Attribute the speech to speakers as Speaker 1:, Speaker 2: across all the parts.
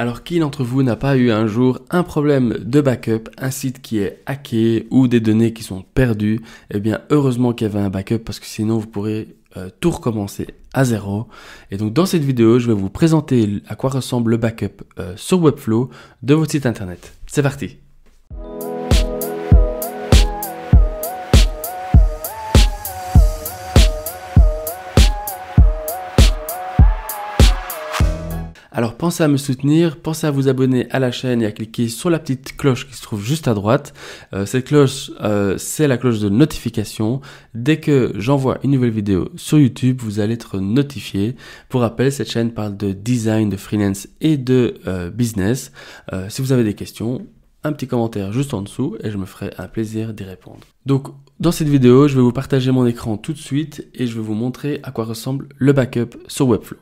Speaker 1: Alors qui d'entre vous n'a pas eu un jour un problème de backup, un site qui est hacké ou des données qui sont perdues Eh bien heureusement qu'il y avait un backup parce que sinon vous pourrez euh, tout recommencer à zéro. Et donc dans cette vidéo, je vais vous présenter à quoi ressemble le backup euh, sur Webflow de votre site internet. C'est parti Alors pensez à me soutenir, pensez à vous abonner à la chaîne et à cliquer sur la petite cloche qui se trouve juste à droite. Euh, cette cloche, euh, c'est la cloche de notification. Dès que j'envoie une nouvelle vidéo sur YouTube, vous allez être notifié. Pour rappel, cette chaîne parle de design, de freelance et de euh, business. si vous avez des questions, un petit commentaire juste en dessous et je me ferai un plaisir d'y répondre. Donc dans cette vidéo, je vais vous partager mon écran tout de suite et je vais vous montrer à quoi ressemble le backup sur Webflow.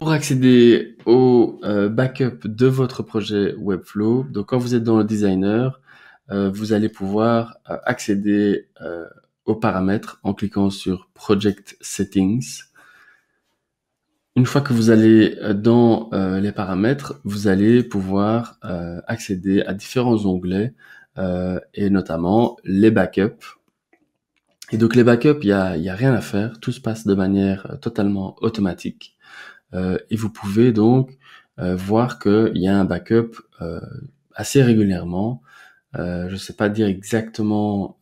Speaker 1: Pour accéder au euh, backup de votre projet Webflow, donc quand vous êtes dans le designer, euh, vous allez pouvoir euh, accéder aux paramètres en cliquant sur Project Settings. Une fois que vous allez dans les paramètres, vous allez pouvoir accéder à différents onglets et notamment les backups. Et donc les backups, il n'y a rien à faire, tout se passe de manière totalement automatique. Euh, et vous pouvez donc euh, voir qu'il y a un backup euh, assez régulièrement. je ne sais pas dire exactement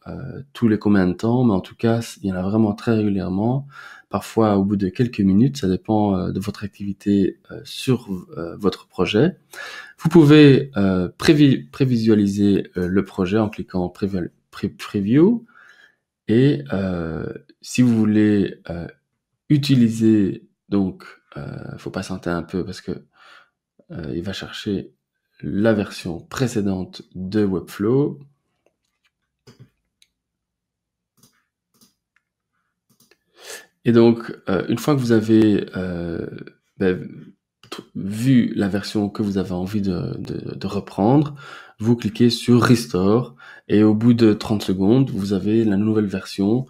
Speaker 1: tous les combien de temps, mais en tout cas, il y en a vraiment très régulièrement. Parfois, au bout de quelques minutes, ça dépend de votre activité sur votre projet. Vous pouvez prévisualiser le projet en cliquant Preview. Et si vous voulez utiliser donc euh, faut patienter un peu parce que euh, il va chercher la version précédente de Webflow. Et donc, euh, une fois que vous avez euh, ben, vu la version que vous avez envie de, de, reprendre, vous cliquez sur Restore et au bout de 30 secondes, vous avez la nouvelle version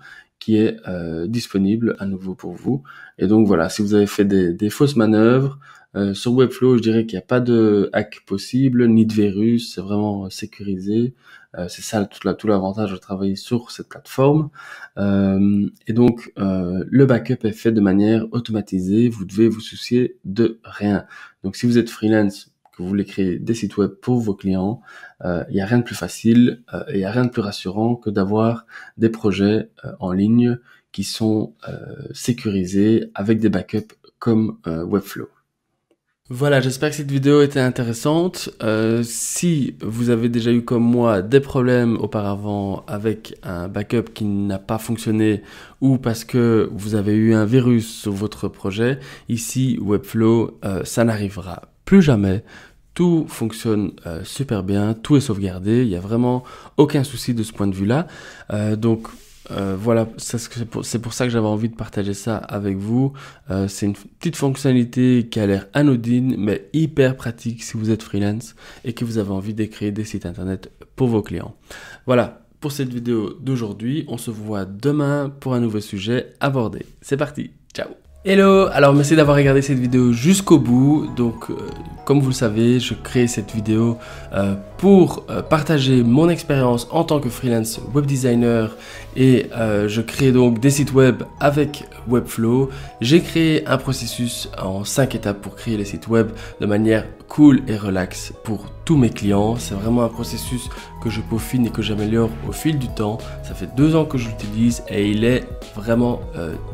Speaker 1: est euh, disponible à nouveau pour vous. Et donc voilà, si vous avez fait des, fausses manœuvres, euh, sur Webflow, je dirais qu'il n'y a pas de hack possible, ni de virus, c'est vraiment euh, sécurisé. c'est ça tout, tout l'avantage de travailler sur cette plateforme. et donc, le backup est fait de manière automatisée, vous devez vous soucier de rien. Donc si vous êtes freelance, vous voulez créer des sites web pour vos clients, il euh, n'y a rien de plus facile euh, et il n'y a rien de plus rassurant que d'avoir des projets euh, en ligne qui sont sécurisés avec des backups comme Webflow. Voilà, j'espère que cette vidéo était intéressante. si vous avez déjà eu comme moi des problèmes auparavant avec un backup qui n'a pas fonctionné ou parce que vous avez eu un virus sur votre projet, ici Webflow, ça n'arrivera plus jamais tout fonctionne euh, super bien, tout est sauvegardé, il n'y a vraiment aucun souci de ce point de vue-là. Euh, donc euh, voilà, c'est pour, pour, ça que j'avais envie de partager ça avec vous. c'est une petite fonctionnalité qui a l'air anodine, mais hyper pratique si vous êtes freelance et que vous avez envie d'écrire des sites internet pour vos clients. Voilà pour cette vidéo d'aujourd'hui. On se voit demain pour un nouveau sujet abordé. C'est parti, ciao Hello, alors merci d'avoir regardé cette vidéo jusqu'au bout. Donc comme vous le savez, je crée cette vidéo euh, pour euh, partager mon expérience en tant que freelance web designer et euh, je crée donc des sites web avec Webflow. J'ai créé un processus en cinq étapes pour créer les sites web de manière cool et relax pour tous mes clients. C'est vraiment un processus que je peaufine et que j'améliore au fil du temps. Ça fait deux ans que je l'utilise et il est vraiment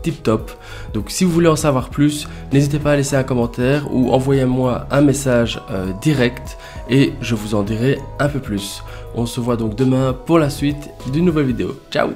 Speaker 1: tip top. Donc si vous voulez en savoir plus, n'hésitez pas à laisser un commentaire ou envoyez-moi un message euh, direct et je vous en dirai un peu plus. On se voit donc demain pour la suite d'une nouvelle vidéo. Ciao